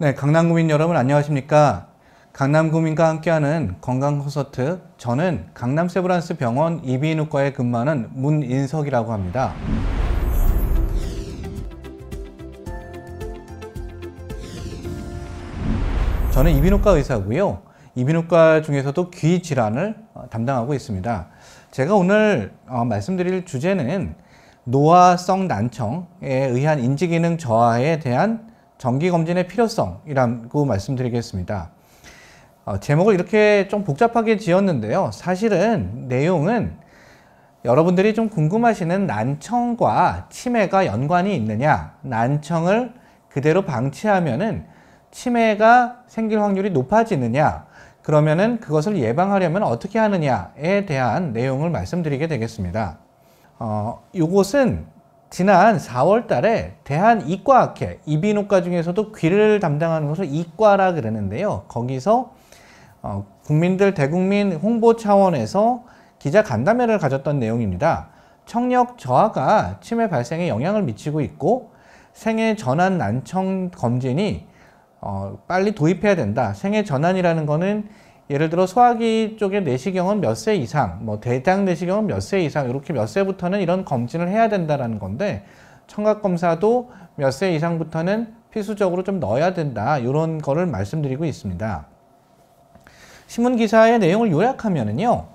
네, 강남구민 여러분 안녕하십니까? 강남구민과 함께하는 건강 콘서트 저는 강남 세브란스 병원 이비인후과에 근무하는 문인석이라고 합니다. 저는 이비인후과 의사고요. 이비인후과 중에서도 귀 질환을 어, 담당하고 있습니다. 제가 오늘 어, 말씀드릴 주제는 노화성 난청에 의한 인지기능 저하에 대한 정기검진의 필요성이라고 말씀드리겠습니다. 어, 제목을 이렇게 좀 복잡하게 지었는데요. 사실은 내용은 여러분들이 좀 궁금하시는 난청과 치매가 연관이 있느냐, 난청을 그대로 방치하면은 치매가 생길 확률이 높아지느냐, 그러면은 그것을 예방하려면 어떻게 하느냐에 대한 내용을 말씀드리게 되겠습니다. 어, 이곳은 지난 4월 달에 대한 이과학회 이비인후과 중에서도 귀를 담당하는 것을 이과라 그랬는데요 거기서 어, 국민들 대국민 홍보 차원에서 기자 간담회를 가졌던 내용입니다. 청력 저하가 치매 발생에 영향을 미치고 있고 생애 전환 난청 검진이 어, 빨리 도입해야 된다. 생애 전환이라는 것은 예를 들어 소화기 쪽의 내시경은 몇 세 이상, 뭐 대장 내시경은 몇 세 이상 이렇게 몇 세부터는 이런 검진을 해야 된다라는 건데 청각 검사도 몇 세 이상부터는 필수적으로 좀 넣어야 된다 이런 거를 말씀드리고 있습니다. 신문 기사의 내용을 요약하면은요,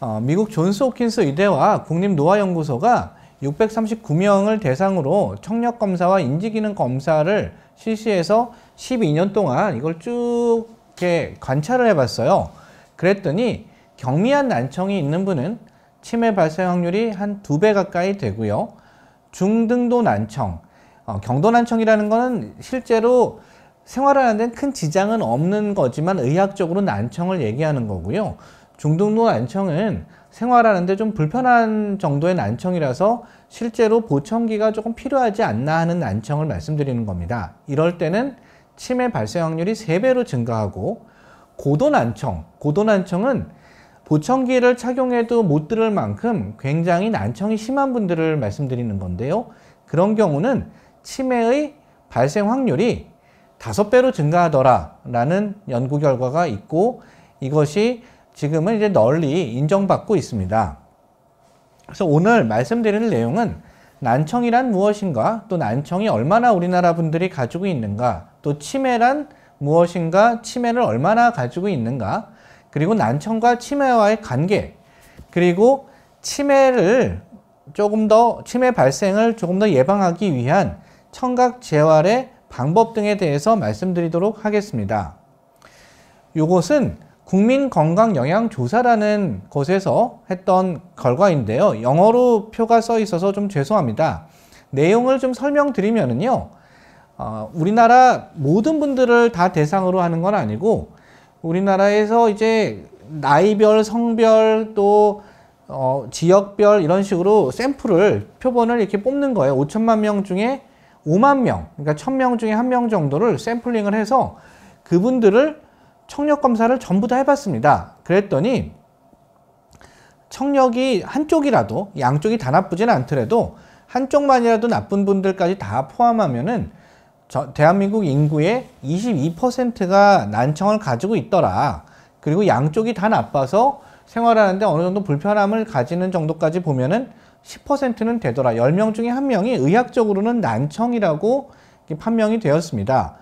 어, 미국 존스 호킨스 의대와 국립노화연구소가 639명을 대상으로 청력 검사와 인지기능 검사를 실시해서 12년 동안 이걸 쭉 이렇게 관찰을 해봤어요. 그랬더니 경미한 난청이 있는 분은 치매 발생 확률이 한 두 배 가까이 되고요. 중등도 난청, 어, 경도 난청이라는 것은 실제로 생활하는 데는 큰 지장은 없는 거지만 의학적으로 난청을 얘기하는 거고요. 중등도 난청은 생활하는 데 좀 불편한 정도의 난청이라서 실제로 보청기가 조금 필요하지 않나 하는 난청을 말씀드리는 겁니다. 이럴 때는 치매 발생 확률이 3배로 증가하고 고도난청, 고도난청은 보청기를 착용해도 못 들을 만큼 굉장히 난청이 심한 분들을 말씀드리는 건데요. 그런 경우는 치매의 발생 확률이 5 배로 증가하더라라는 연구 결과가 있고 이것이 지금은 이제 널리 인정받고 있습니다. 그래서 오늘 말씀드릴 내용은 난청이란 무엇인가 또 난청이 얼마나 우리나라 분들이 가지고 있는가 또 치매란 무엇인가, 치매를 얼마나 가지고 있는가, 그리고 난청과 치매와의 관계, 그리고 치매를 조금 더, 치매 발생을 조금 더 예방하기 위한 청각 재활의 방법 등에 대해서 말씀드리도록 하겠습니다. 이것은 국민건강영양조사라는 곳에서 했던 결과인데요. 영어로 표가 써 있어서 좀 죄송합니다. 내용을 좀 설명드리면은요. 어, 우리나라 모든 분들을 다 대상으로 하는 건 아니고 우리나라에서 이제 나이별, 성별 또 어, 지역별 이런 식으로 샘플을 표본을 이렇게 뽑는 거예요. 5천만 명 중에 5만 명, 그러니까 1,000명 중에 한 명 정도를 샘플링을 해서 그분들을 청력 검사를 전부 다 해봤습니다. 그랬더니 청력이 한쪽이라도 양쪽이 다 나쁘진 않더라도 한쪽만이라도 나쁜 분들까지 다 포함하면은 대한민국 인구의 22%가 난청을 가지고 있더라. 그리고 양쪽이 다 나빠서 생활하는데 어느 정도 불편함을 가지는 정도까지 보면은 10%는 되더라. 10명 중에 1명이 의학적으로는 난청이라고 판명이 되었습니다.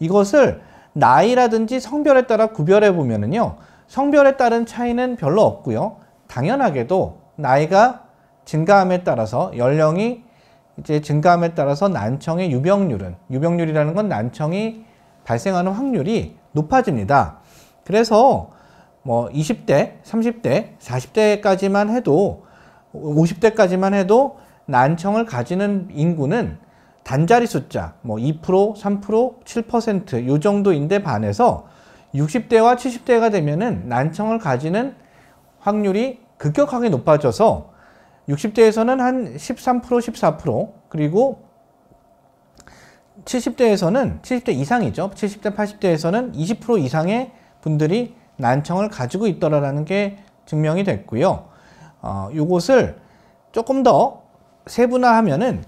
이것을 나이라든지 성별에 따라 구별해 보면은요. 성별에 따른 차이는 별로 없고요. 당연하게도 나이가 증가함에 따라서 연령이 이제 증가함에 따라서 난청의 유병률은 유병률이라는 건 난청이 발생하는 확률이 높아집니다. 그래서 뭐 20대, 30대, 40대까지만 해도 50대까지만 해도 난청을 가지는 인구는 단자리 숫자 뭐 2%, 3%, 7%요 정도인데 반해서 60대와 70대가 되면은 난청을 가지는 확률이 급격하게 높아져서 60대에서는 한 13%, 14% 그리고 70대에서는 70대 이상이죠. 70대, 80대에서는 20% 이상의 분들이 난청을 가지고 있더라라는 게 증명이 됐고요. 어, 이것을 조금 더 세분화하면은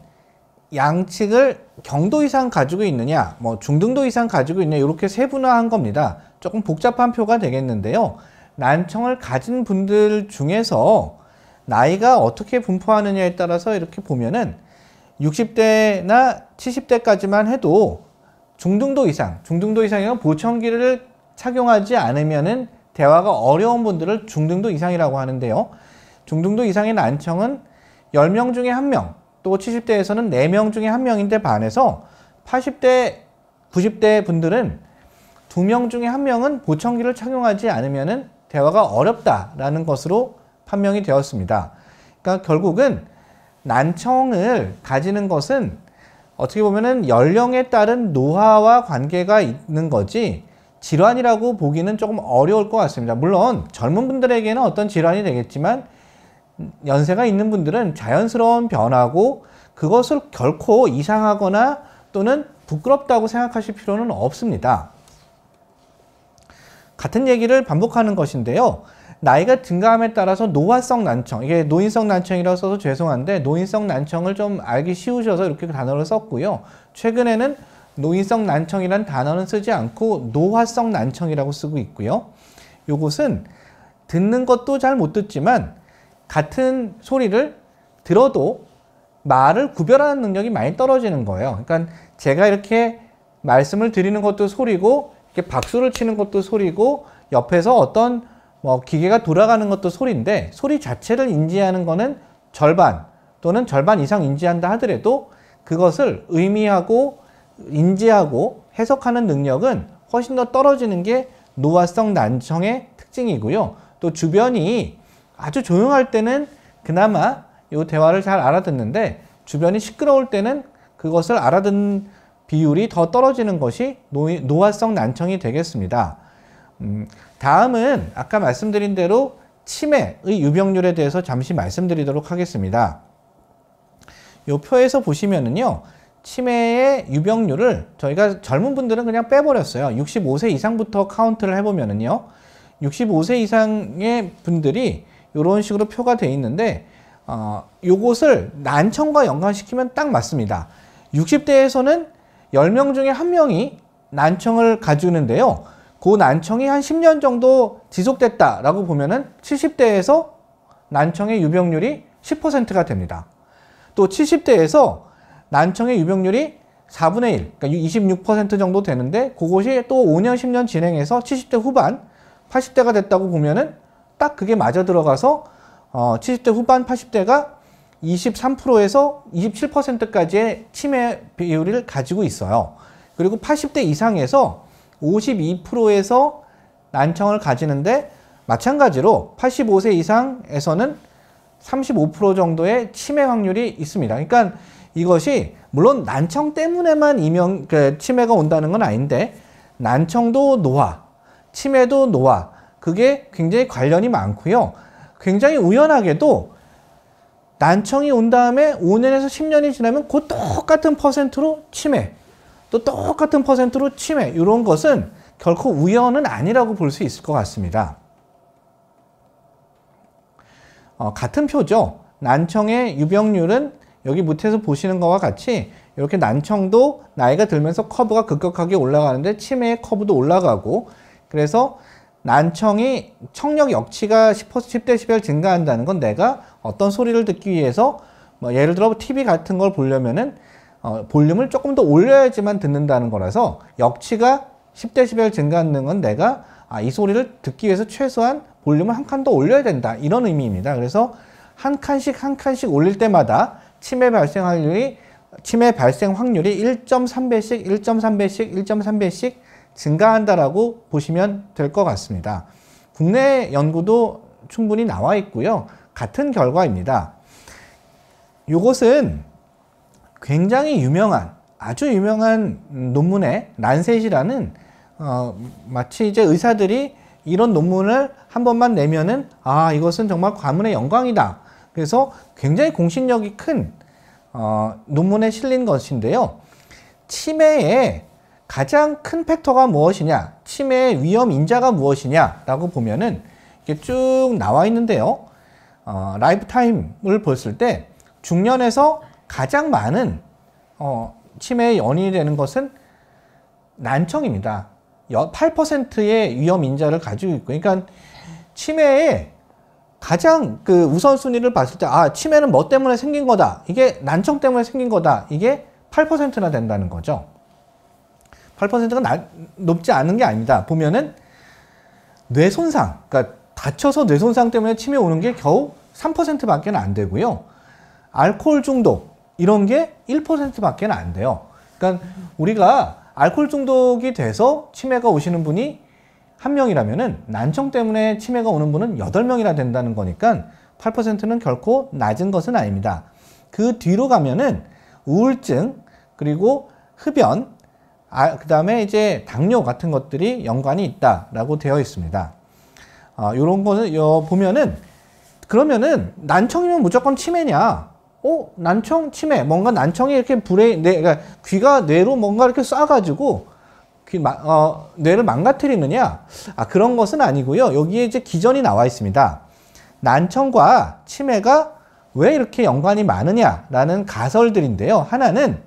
양측을 경도 이상 가지고 있느냐, 뭐 중등도 이상 가지고 있냐 이렇게 세분화한 겁니다. 조금 복잡한 표가 되겠는데요. 난청을 가진 분들 중에서 나이가 어떻게 분포하느냐에 따라서 이렇게 보면은 60대나 70대까지만 해도 중등도 이상, 중등도 이상이면 보청기를 착용하지 않으면은 대화가 어려운 분들을 중등도 이상이라고 하는데요. 중등도 이상의 난청은 10명 중에 1명, 또 70대에서는 4명 중에 1명인데 반해서 80대, 90대 분들은 2명 중에 1명은 보청기를 착용하지 않으면 대화가 어렵다라는 것으로 판명이 되었습니다. 그러니까 결국은 난청을 가지는 것은 어떻게 보면은 연령에 따른 노화와 관계가 있는 거지 질환이라고 보기는 조금 어려울 것 같습니다. 물론 젊은 분들에게는 어떤 질환이 되겠지만 연세가 있는 분들은 자연스러운 변화고 그것을 결코 이상하거나 또는 부끄럽다고 생각하실 필요는 없습니다. 같은 얘기를 반복하는 것인데요. 나이가 증가함에 따라서 노화성 난청, 이게 노인성 난청이라고 써서 죄송한데 노인성 난청을 좀 알기 쉬우셔서 이렇게 단어를 썼고요. 최근에는 노인성 난청이란 단어는 쓰지 않고 노화성 난청이라고 쓰고 있고요. 이것은 듣는 것도 잘 못 듣지만 같은 소리를 들어도 말을 구별하는 능력이 많이 떨어지는 거예요. 그러니까 제가 이렇게 말씀을 드리는 것도 소리고 이렇게 박수를 치는 것도 소리고 옆에서 어떤 뭐 기계가 돌아가는 것도 소리인데 소리 자체를 인지하는 것은 절반 또는 절반 이상 인지한다 하더라도 그것을 의미하고 인지하고 해석하는 능력은 훨씬 더 떨어지는 게 노화성 난청의 특징이고요. 또 주변이 아주 조용할 때는 그나마 이 대화를 잘 알아듣는데 주변이 시끄러울 때는 그것을 알아듣는 비율이 더 떨어지는 것이 노, 노화성 난청이 되겠습니다. 음, 다음은 아까 말씀드린 대로 치매의 유병률에 대해서 잠시 말씀드리도록 하겠습니다. 이 표에서 보시면은요. 치매의 유병률을 저희가 젊은 분들은 그냥 빼버렸어요. 65세 이상부터 카운트를 해보면은요. 65세 이상의 분들이 이런 식으로 표가 돼 있는데 어, 요것을 난청과 연관시키면 딱 맞습니다. 60대에서는 10명 중에 1명이 난청을 가지는데요. 그 난청이 한 10년 정도 지속됐다라고 보면은 70대에서 난청의 유병률이 10%가 됩니다. 또 70대에서 난청의 유병률이 4분의 1, 그러니까 26% 정도 되는데 그것이 또 5년, 10년 진행해서 70대 후반, 80대가 됐다고 보면은 딱 그게 맞아 들어가서 어, 70대 후반, 80대가 23%에서 27%까지의 치매 비율을 가지고 있어요. 그리고 80대 이상에서 52%에서 난청을 가지는데 마찬가지로 85세 이상에서는 35% 정도의 치매 확률이 있습니다. 그러니까 이것이 물론 난청 때문에만 이명 그 치매가 온다는 건 아닌데 난청도 노화, 치매도 노화 그게 굉장히 관련이 많고요. 굉장히 우연하게도 난청이 온 다음에 5년에서 10년이 지나면 곧 똑같은 퍼센트로 치매 또 똑같은 퍼센트로 치매 이런 것은 결코 우연은 아니라고 볼 수 있을 것 같습니다. 어, 같은 표죠. 난청의 유병률은 여기 밑에서 보시는 것과 같이 이렇게 난청도 나이가 들면서 커브가 급격하게 올라가는데 치매의 커브도 올라가고 그래서 난청이 청력 역치가 10dB 증가한다는 건 내가 어떤 소리를 듣기 위해서 뭐 예를 들어 TV 같은 걸 보려면은 어, 볼륨을 조금 더 올려야지만 듣는다는 거라서 역치가 10데시벨 증가하는 건 내가 아, 이 소리를 듣기 위해서 최소한 볼륨을 한 칸 더 올려야 된다 이런 의미입니다. 그래서 한 칸씩 한 칸씩 올릴 때마다 치매 발생 확률이 치매 발생 확률이 1.3배씩 1.3배씩 1.3배씩 증가한다라고 보시면 될 것 같습니다. 국내 연구도 충분히 나와 있고요. 같은 결과입니다. 이것은 굉장히 유명한 아주 유명한 논문에 란셋이라는 어, 마치 이제 의사들이 이런 논문을 한 번만 내면은 아 이것은 정말 과문의 영광이다. 그래서 굉장히 공신력이 큰 어, 논문에 실린 것인데요. 치매의 가장 큰 팩터가 무엇이냐, 치매의 위험 인자가 무엇이냐라고 보면은 이게 렇쭉 나와 있는데요. 어, 라이프타임을 봤을 때 중년에서 가장 많은 어, 치매의 원인이 되는 것은 난청입니다. 8%의 위험 인자를 가지고 있고, 그러니까 치매의 가장 그 우선순위를 봤을 때, 아, 치매는 뭐 때문에 생긴 거다. 이게 난청 때문에 생긴 거다. 이게 8%나 된다는 거죠. 8%가 나, 높지 않은 게 아닙니다. 보면은 뇌 손상, 그러니까 다쳐서 뇌 손상 때문에 치매 오는 게 겨우 3%밖에 안 되고요. 알코올 중독, 이런 게 1%밖에 안 돼요. 그러니까 우리가 알코올 중독이 돼서 치매가 오시는 분이 한 명이라면은 난청 때문에 치매가 오는 분은 8 명이나 된다는 거니까 8%는 결코 낮은 것은 아닙니다. 그 뒤로 가면은 우울증 그리고 흡연 아, 그다음에 이제 당뇨 같은 것들이 연관이 있다라고 되어 있습니다. 이런 아, 거는 보면은 그러면은 난청이면 무조건 치매냐? 어 난청 치매 뭔가 난청이 이렇게 불에 뇌 그러니까 귀가 뇌로 뭔가 이렇게 쏴가지고 귀 마, 어, 뇌를 망가뜨리느냐 아 그런 것은 아니고요 여기에 이제 기전이 나와 있습니다 난청과 치매가 왜 이렇게 연관이 많으냐라는 가설들인데요 하나는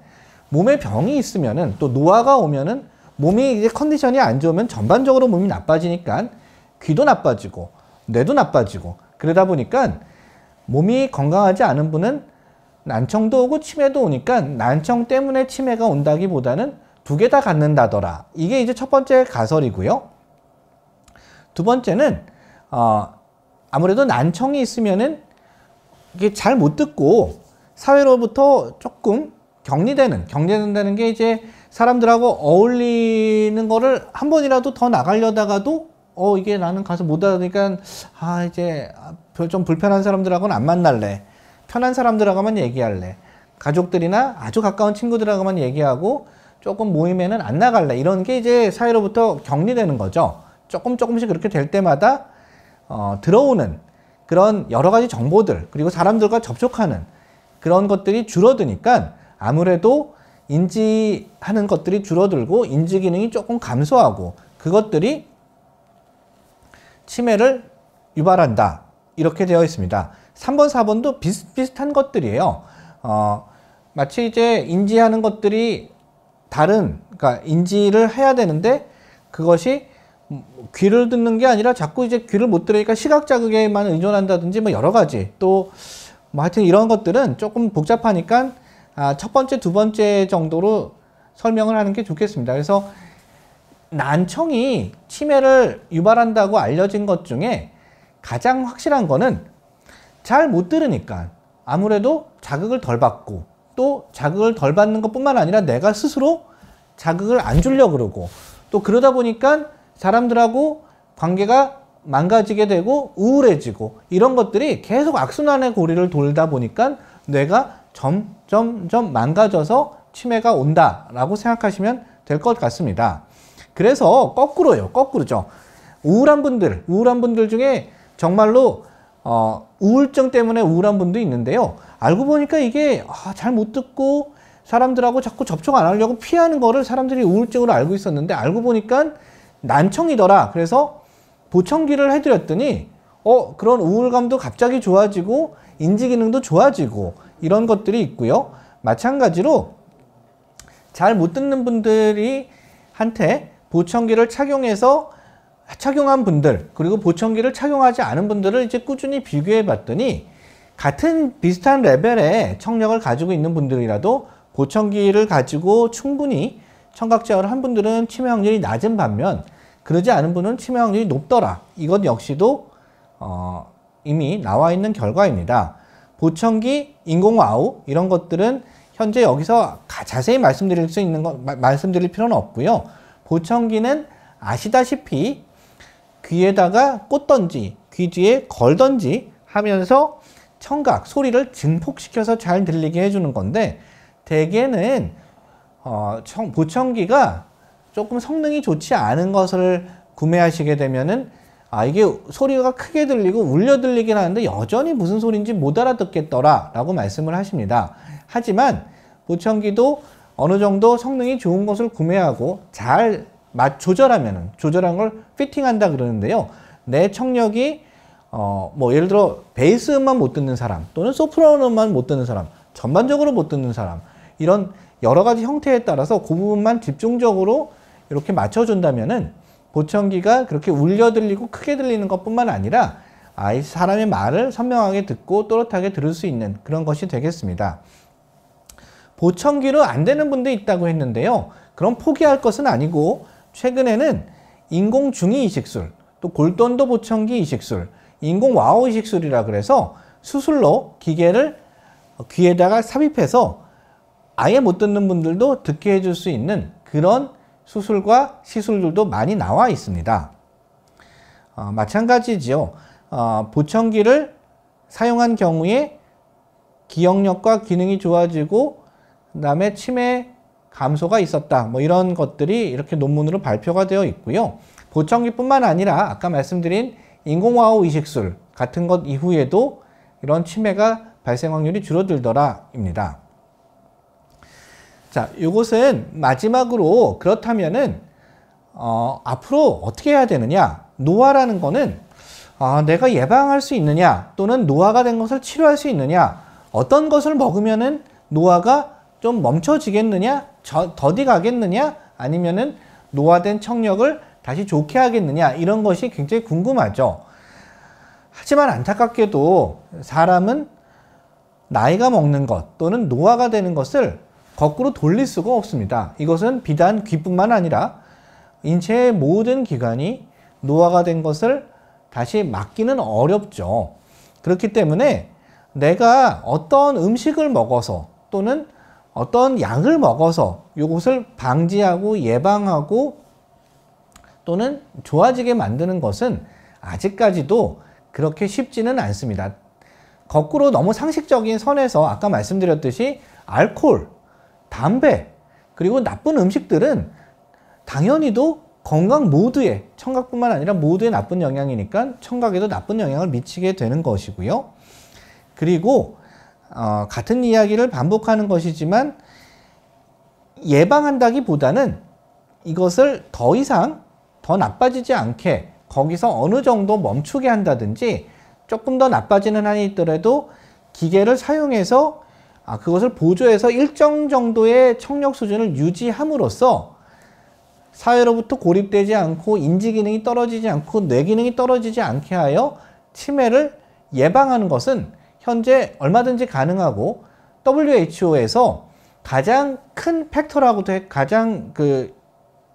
몸에 병이 있으면은 또 노화가 오면은 몸이 이제 컨디션이 안 좋으면 전반적으로 몸이 나빠지니까 귀도 나빠지고 뇌도 나빠지고 그러다 보니까 몸이 건강하지 않은 분은 난청도 오고 치매도 오니까 난청 때문에 치매가 온다기보다는 두 개 다 갖는다더라. 이게 이제 첫 번째 가설이고요. 두 번째는 어, 아무래도 난청이 있으면은 이게 잘 못 듣고 사회로부터 조금 격리되는 격리된다는 게 이제 사람들하고 어울리는 거를 한 번이라도 더 나가려다가도 어 이게 나는 가서 못 하니까 아 이제 아, 좀 불편한 사람들하고는 안 만날래 편한 사람들하고만 얘기할래. 가족들이나 아주 가까운 친구들하고만 얘기하고 조금 모임에는 안 나갈래. 이런 게 이제 사회로부터 격리되는 거죠. 조금 조금씩 그렇게 될 때마다 어, 들어오는 그런 여러 가지 정보들 그리고 사람들과 접촉하는 그런 것들이 줄어드니까 아무래도 인지하는 것들이 줄어들고 인지 기능이 조금 감소하고 그것들이 치매를 유발한다 이렇게 되어 있습니다. 3번, 4번도 비슷비슷한 것들이에요. 어, 마치 이제 인지하는 것들이 다른, 그러니까 인지를 해야 되는데 그것이 귀를 듣는 게 아니라 자꾸 이제 귀를 못 들으니까 시각 자극에만 의존한다든지 뭐 여러 가지 또 뭐 하여튼 이런 것들은 조금 복잡하니까 아, 첫 번째, 두 번째 정도로 설명을 하는 게 좋겠습니다. 그래서 난청이 치매를 유발한다고 알려진 것 중에 가장 확실한 거는 잘못 들으니까 아무래도 자극을 덜 받고 또 자극을 덜 받는 것뿐만 아니라 내가 스스로 자극을 안 주려 그러고 또 그러다 보니까 사람들하고 관계가 망가지게 되고 우울해지고 이런 것들이 계속 악순환의 고리를 돌다 보니까 뇌가 점점점 망가져서 치매가 온다라고 생각하시면 될 것 같습니다. 그래서 거꾸로요. 거꾸로죠. 우울한 분들, 우울한 분들 중에 정말로 어, 우울증 때문에 우울한 분도 있는데요. 알고 보니까 이게 아, 잘못 듣고 사람들하고 자꾸 접촉 안 하려고 피하는 거를 사람들이 우울증으로 알고 있었는데 알고 보니까 난청이더라. 그래서 보청기를 해드렸더니 어 그런 우울감도 갑자기 좋아지고 인지 기능도 좋아지고 이런 것들이 있고요. 마찬가지로 잘 못 듣는 분들이 한테 보청기를 착용해서 착용한 분들 그리고 보청기를 착용하지 않은 분들을 이제 꾸준히 비교해 봤더니 같은 비슷한 레벨의 청력을 가지고 있는 분들이라도 보청기를 가지고 충분히 청각 제어를 한 분들은 치매 확률이 낮은 반면 그러지 않은 분은 치매 확률이 높더라. 이것 역시도 어, 이미 나와 있는 결과입니다. 보청기, 인공와우 이런 것들은 현재 여기서 자세히 말씀드릴 수 있는 것 말씀드릴 필요는 없고요. 보청기는 아시다시피 귀에다가 꽂던지 귀 뒤에 걸던지 하면서 청각, 소리를 증폭시켜서 잘 들리게 해주는 건데 대개는 어, 청, 보청기가 조금 성능이 좋지 않은 것을 구매하시게 되면은 아 이게 소리가 크게 들리고 울려 들리긴 하는데 여전히 무슨 소리인지 못 알아듣겠더라 라고 말씀을 하십니다. 하지만 보청기도 어느 정도 성능이 좋은 것을 구매하고 잘맞 조절하면은 조절한 걸 피팅한다 그러는데요. 내 청력이 어뭐 예를 들어 베이스 음만 못 듣는 사람 또는 소프라노 음만 못 듣는 사람 전반적으로 못 듣는 사람 이런 여러 가지 형태에 따라서 그 부분만 집중적으로 이렇게 맞춰준다면은 보청기가 그렇게 울려 들리고 크게 들리는 것뿐만 아니라 아이 사람의 말을 선명하게 듣고 또렷하게 들을 수 있는 그런 것이 되겠습니다. 보청기로 안 되는 분도 있다고 했는데요. 그럼 포기할 것은 아니고 최근에는 인공 중이 이식술, 또 골던도 보청기 이식술, 인공 와우 이식술이라 그래서 수술로 기계를 귀에다가 삽입해서 아예 못 듣는 분들도 듣게 해줄 수 있는 그런 수술과 시술들도 많이 나와 있습니다. 어, 마찬가지지요. 어, 보청기를 사용한 경우에 기억력과 기능이 좋아지고 그 다음에 치매 감소가 있었다. 뭐 이런 것들이 이렇게 논문으로 발표가 되어 있고요. 보청기뿐만 아니라 아까 말씀드린 인공와우 이식술 같은 것 이후에도 이런 치매가 발생 확률이 줄어들더라입니다. 자, 이것은 마지막으로 그렇다면은 어, 앞으로 어떻게 해야 되느냐? 노화라는 거는 아, 내가 예방할 수 있느냐 또는 노화가 된 것을 치료할 수 있느냐 어떤 것을 먹으면은 노화가 좀 멈춰지겠느냐 저, 더디 가겠느냐 아니면은 노화된 청력을 다시 좋게 하겠느냐 이런 것이 굉장히 궁금하죠. 하지만 안타깝게도 사람은 나이가 먹는 것 또는 노화가 되는 것을 거꾸로 돌릴 수가 없습니다. 이것은 비단 귀뿐만 아니라 인체의 모든 기관이 노화가 된 것을 다시 막기는 어렵죠. 그렇기 때문에 내가 어떤 음식을 먹어서 또는 어떤 약을 먹어서 이것을 방지하고 예방하고 또는 좋아지게 만드는 것은 아직까지도 그렇게 쉽지는 않습니다. 거꾸로 너무 상식적인 선에서 아까 말씀드렸듯이 알코올, 담배, 그리고 나쁜 음식들은 당연히도 건강 모두에 청각뿐만 아니라 모두에 나쁜 영향이니까 청각에도 나쁜 영향을 미치게 되는 것이고요. 그리고 어, 같은 이야기를 반복하는 것이지만 예방한다기보다는 이것을 더 이상 더 나빠지지 않게 거기서 어느 정도 멈추게 한다든지 조금 더 나빠지는 한이 있더라도 기계를 사용해서 아, 그것을 보조해서 일정 정도의 청력 수준을 유지함으로써 사회로부터 고립되지 않고 인지 기능이 떨어지지 않고 뇌 기능이 떨어지지 않게 하여 치매를 예방하는 것은 현재 얼마든지 가능하고 WHO에서 가장 큰 팩터라고도 했, 가장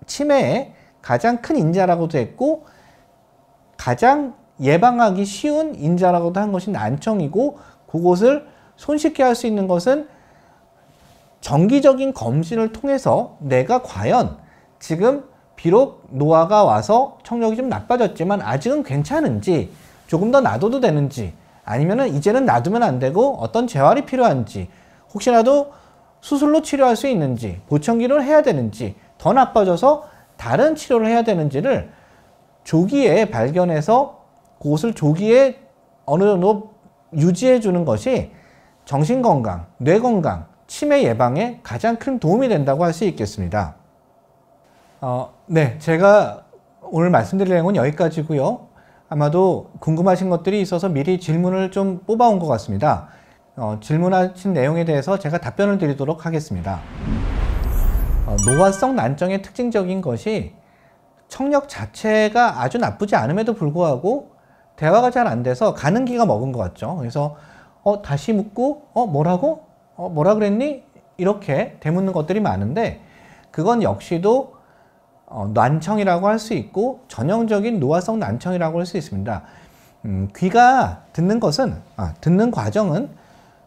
그치매에 가장 큰 인자라고도 했고 가장 예방하기 쉬운 인자라고도 한 것이 난청이고 그곳을 손쉽게 할 수 있는 것은 정기적인 검진을 통해서 내가 과연 지금 비록 노화가 와서 청력이 좀 나빠졌지만 아직은 괜찮은지 조금 더 놔둬도 되는지 아니면은 이제는 놔두면 안 되고 어떤 재활이 필요한지 혹시라도 수술로 치료할 수 있는지 보청기를 해야 되는지 더 나빠져서 다른 치료를 해야 되는지를 조기에 발견해서 그것을 조기에 어느 정도 유지해 주는 것이 정신건강, 뇌건강, 치매 예방에 가장 큰 도움이 된다고 할 수 있겠습니다. 어, 네, 제가 오늘 말씀드릴 내용은 여기까지고요. 아마도 궁금하신 것들이 있어서 미리 질문을 좀 뽑아온 것 같습니다. 어, 질문하신 내용에 대해서 제가 답변을 드리도록 하겠습니다. 어, 노화성 난정의 특징적인 것이 청력 자체가 아주 나쁘지 않음에도 불구하고 대화가 잘 안 돼서 가는기가 먹은 것 같죠. 그래서 어, 다시 묻고 어, 뭐라고? 어, 뭐라 그랬니? 이렇게 되묻는 것들이 많은데 그건 역시도 어, 난청이라고 할 수 있고 전형적인 노화성 난청이라고 할 수 있습니다. 음, 귀가 듣는 것은 아, 듣는 과정은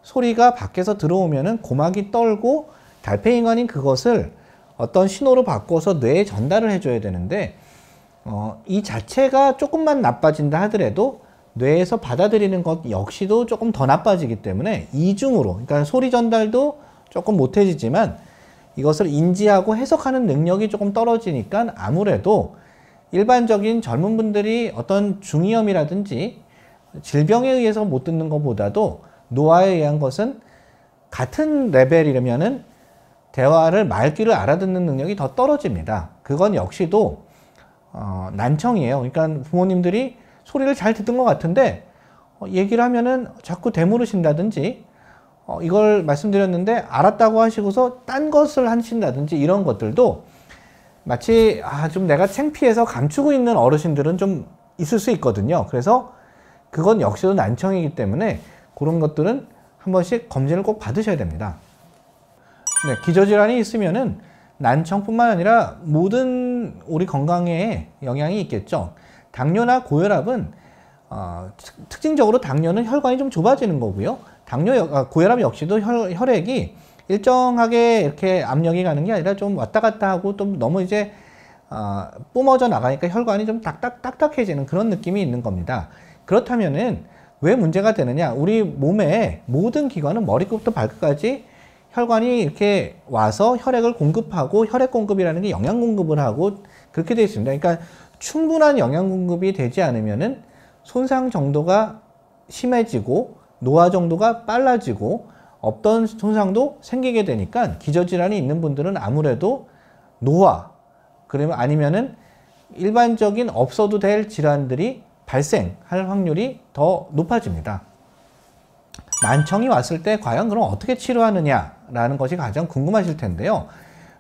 소리가 밖에서 들어오면 고막이 떨고 달팽이관인 그것을 어떤 신호로 바꿔서 뇌에 전달을 해줘야 되는데 어, 이 자체가 조금만 나빠진다 하더라도 뇌에서 받아들이는 것 역시도 조금 더 나빠지기 때문에 이중으로 그러니까 소리 전달도 조금 못해지지만 이것을 인지하고 해석하는 능력이 조금 떨어지니까 아무래도 일반적인 젊은 분들이 어떤 중이염이라든지 질병에 의해서 못 듣는 것보다도 노화에 의한 것은 같은 레벨이라면은 대화를 말귀를 알아듣는 능력이 더 떨어집니다. 그건 역시도 어, 난청이에요. 그러니까 부모님들이 소리를 잘 듣는 것 같은데 어, 얘기를 하면은 자꾸 대물으신다든지 어, 이걸 말씀드렸는데 알았다고 하시고서 딴 것을 하신다든지 이런 것들도 마치 아, 좀 내가 창피해서 감추고 있는 어르신들은 좀 있을 수 있거든요. 그래서 그건 역시도 난청이기 때문에 그런 것들은 한 번씩 검진을 꼭 받으셔야 됩니다. 네, 기저질환이 있으면은 난청뿐만 아니라 모든 우리 건강에 영향이 있겠죠. 당뇨나 고혈압은 어, 특징적으로 당뇨는 혈관이 좀 좁아지는 거고요. 당뇨, 아, 고혈압 역시도 혈, 혈액이 일정하게 이렇게 압력이 가는 게 아니라 좀 왔다 갔다 하고 또 너무 이제 어, 뿜어져 나가니까 혈관이 좀 딱딱, 딱딱해지는 그런 느낌이 있는 겁니다. 그렇다면은 왜 문제가 되느냐? 우리 몸의 모든 기관은 머리끝부터 발끝까지 혈관이 이렇게 와서 혈액을 공급하고 혈액 공급이라는 게 영양 공급을 하고 그렇게 되어 있습니다. 그러니까 충분한 영양 공급이 되지 않으면은 손상 정도가 심해지고 노화 정도가 빨라지고 없던 손상도 생기게 되니까 기저질환이 있는 분들은 아무래도 노화 그러면 아니면은 일반적인 없어도 될 질환들이 발생할 확률이 더 높아집니다. 난청이 왔을 때 과연 그럼 어떻게 치료하느냐라는 것이 가장 궁금하실 텐데요.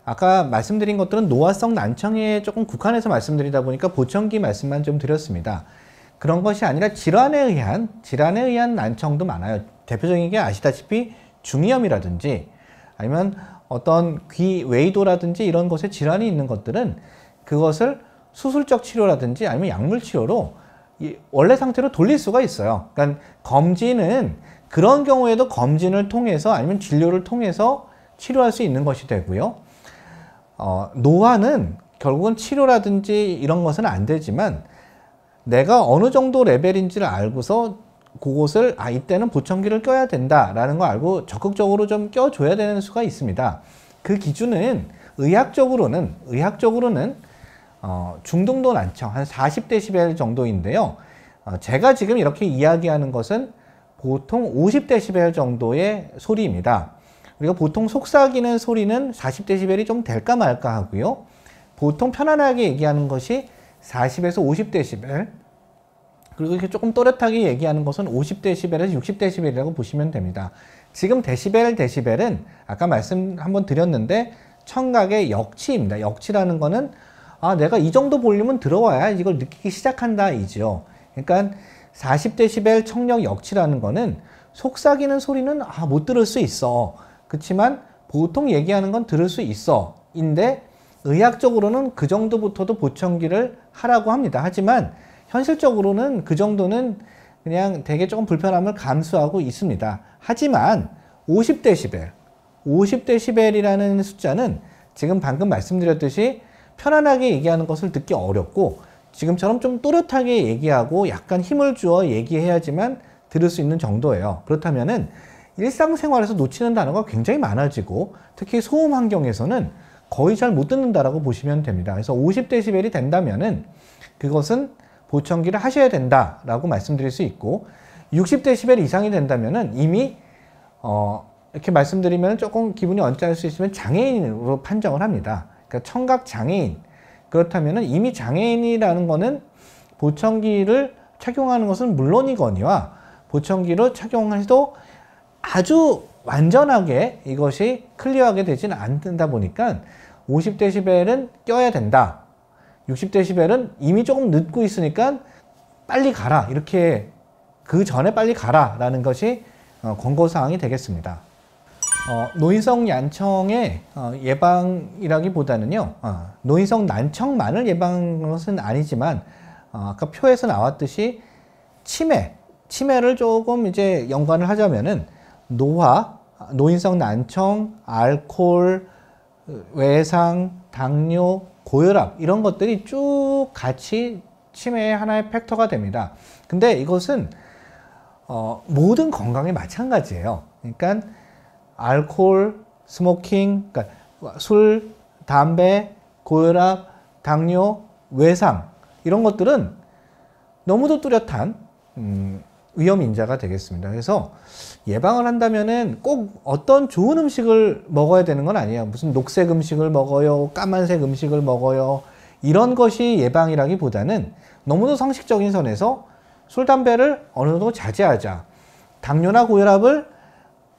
아까 말씀드린 것들은 노화성 난청에 조금 국한해서 말씀드리다 보니까 보청기 말씀만 좀 드렸습니다. 그런 것이 아니라 질환에 의한 질환에 의한 난청도 많아요. 대표적인 게 아시다시피 중이염이라든지 아니면 어떤 귀 외이도라든지 이런 것에 질환이 있는 것들은 그것을 수술적 치료라든지 아니면 약물 치료로 원래 상태로 돌릴 수가 있어요. 그러니까 검진은 그런 경우에도 검진을 통해서 아니면 진료를 통해서 치료할 수 있는 것이 되고요. 어, 노화는 결국은 치료라든지 이런 것은 안 되지만 내가 어느 정도 레벨인지를 알고서 그곳을 아 이때는 보청기를 껴야 된다라는 거 알고 적극적으로 좀 껴줘야 되는 수가 있습니다. 그 기준은 의학적으로는 의학적으로는 어, 중등도 난청 한 40데시벨 정도인데요. 어, 제가 지금 이렇게 이야기하는 것은 보통 50데시벨 정도의 소리입니다. 우리가 보통 속삭이는 소리는 40데시벨이 좀 될까 말까 하고요. 보통 편안하게 얘기하는 것이 40에서 50데시벨 그리고 이렇게 조금 또렷하게 얘기하는 것은 50데시벨에서 60데시벨이라고 보시면 됩니다. 지금 데시벨 데시벨은 아까 말씀 한번 드렸는데 청각의 역치입니다. 역치라는 거는 아 내가 이 정도 볼륨은 들어와야 이걸 느끼기 시작한다 이죠. 그러니까 40데시벨 청력 역치라는 거는 속삭이는 소리는 아 못 들을 수 있어. 그렇지만 보통 얘기하는 건 들을 수 있어. 인데 의학적으로는 그 정도부터도 보청기를 하라고 합니다. 하지만 현실적으로는 그 정도는 그냥 되게 조금 불편함을 감수하고 있습니다. 하지만 50데시벨, 50데시벨이라는 숫자는 지금 방금 말씀드렸듯이 편안하게 얘기하는 것을 듣기 어렵고 지금처럼 좀 또렷하게 얘기하고 약간 힘을 주어 얘기해야지만 들을 수 있는 정도예요. 그렇다면은 일상생활에서 놓치는 단어가 굉장히 많아지고 특히 소음 환경에서는 거의 잘 못 듣는다라고 보시면 됩니다. 그래서 50dB이 된다면은 그것은 보청기를 하셔야 된다라고 말씀드릴 수 있고 60dB 이상이 된다면은 이미 어 이렇게 말씀드리면 조금 기분이 언짢을 수 있으면 장애인으로 판정을 합니다. 그러니까 청각 장애인 그렇다면은 이미 장애인이라는 거는 보청기를 착용하는 것은 물론이거니와 보청기로 착용해도 아주 완전하게 이것이 클리어하게 되지는 않는다 보니까 50데시벨은 껴야 된다. 60데시벨은 이미 조금 늦고 있으니까 빨리 가라. 이렇게 그 전에 빨리 가라. 라는 것이 어, 권고사항이 되겠습니다. 어, 노인성 난청의 어, 예방이라기보다는요, 어, 노인성 난청만을 예방하는 것은 아니지만, 어, 아까 표에서 나왔듯이 치매, 치매를 조금 이제 연관을 하자면은 노화, 노인성 난청, 알코올, 외상, 당뇨, 고혈압 이런 것들이 쭉 같이 치매의 하나의 팩터가 됩니다. 근데 이것은 어, 모든 건강에 마찬가지예요. 그러니까 알코올, 스모킹, 그러니까 술, 담배, 고혈압, 당뇨, 외상 이런 것들은 너무도 뚜렷한 음, 위험 인자가 되겠습니다. 그래서 예방을 한다면은 꼭 어떤 좋은 음식을 먹어야 되는 건 아니에요. 무슨 녹색 음식을 먹어요, 까만색 음식을 먹어요. 이런 것이 예방이라기보다는 너무도 상식적인 선에서 술, 담배를 어느 정도 자제하자. 당뇨나 고혈압을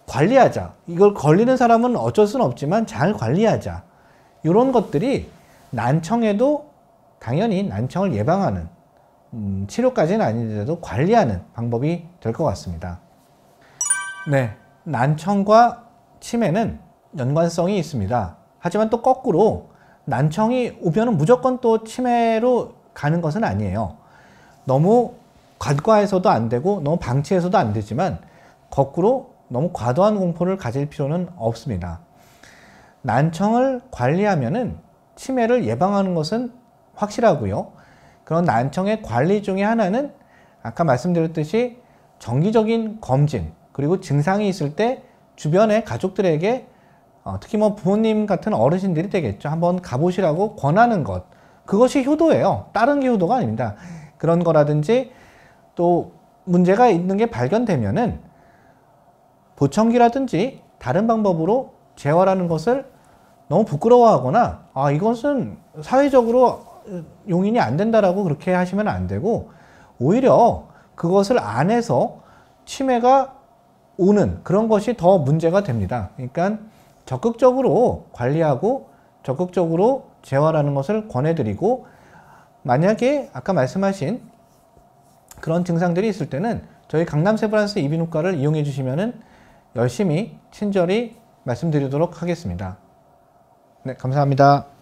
관리하자. 이걸 걸리는 사람은 어쩔 수는 없지만 잘 관리하자. 이런 것들이 난청에도 당연히 난청을 예방하는 음, 치료까지는 아니더도 관리하는 방법이 될 것 같습니다. 네, 난청과 치매는 연관성이 있습니다. 하지만 또 거꾸로 난청이 오면은 무조건 또 치매로 가는 것은 아니에요. 너무 과과해서도 안 되고 너무 방치해서도 안 되지만 거꾸로 너무 과도한 공포를 가질 필요는 없습니다. 난청을 관리하면은 치매를 예방하는 것은 확실하고요. 그런 난청의 관리 중에 하나는 아까 말씀드렸듯이 정기적인 검진, 그리고 증상이 있을 때 주변의 가족들에게 어, 특히 뭐 부모님 같은 어르신들이 되겠죠. 한번 가보시라고 권하는 것. 그것이 효도예요. 다른 게 효도가 아닙니다. 그런 거라든지 또 문제가 있는 게 발견되면은 보청기라든지 다른 방법으로 재활하는 것을 너무 부끄러워하거나 아 이것은 사회적으로 용인이 안 된다라고 그렇게 하시면 안 되고 오히려 그것을 안 해서 치매가 우는 그런 것이 더 문제가 됩니다. 그러니까 적극적으로 관리하고 적극적으로 재활하는 것을 권해드리고 만약에 아까 말씀하신 그런 증상들이 있을 때는 저희 강남세브란스 이비인후과를 이용해 주시면 열심히 친절히 말씀드리도록 하겠습니다. 네, 감사합니다.